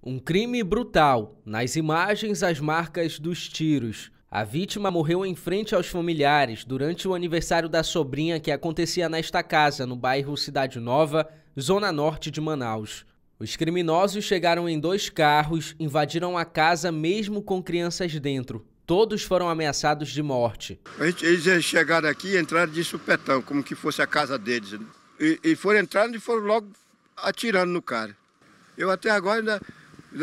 Um crime brutal. Nas imagens, as marcas dos tiros. A vítima morreu em frente aos familiares durante o aniversário da sobrinha que acontecia nesta casa, no bairro Cidade Nova, zona norte de Manaus. Os criminosos chegaram em dois carros, invadiram a casa mesmo com crianças dentro. Todos foram ameaçados de morte. Eles chegaram aqui e entraram de supetão, como que fosse a casa deles. Né? E, foram entrando e foram logo atirando no cara. Eu até agora ainda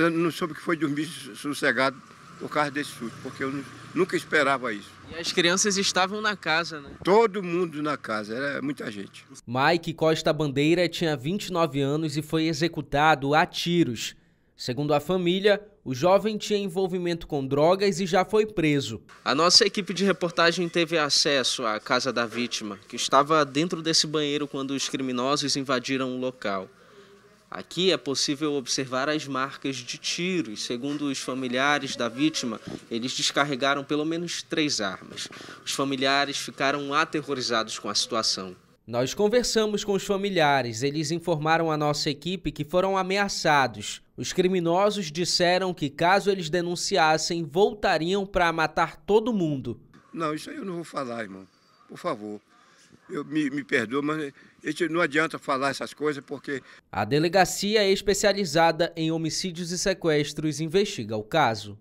não soube que foi dormir sossegado por causa desse susto, porque eu nunca esperava isso. E as crianças estavam na casa, né? Todo mundo na casa, era muita gente. Mike Costa Bandeira tinha 29 anos e foi executado a tiros. Segundo a família, o jovem tinha envolvimento com drogas e já foi preso. A nossa equipe de reportagem teve acesso à casa da vítima, que estava dentro desse banheiro quando os criminosos invadiram o local. Aqui é possível observar as marcas de tiros. Segundo os familiares da vítima, eles descarregaram pelo menos três armas. Os familiares ficaram aterrorizados com a situação. Nós conversamos com os familiares. Eles informaram a nossa equipe que foram ameaçados. Os criminosos disseram que, caso eles denunciassem, voltariam para matar todo mundo. Não, isso aí eu não vou falar, irmão. Por favor eu me, me perdoa, mas não adianta falar essas coisas porque. A delegacia especializada em homicídios e sequestros investiga o caso.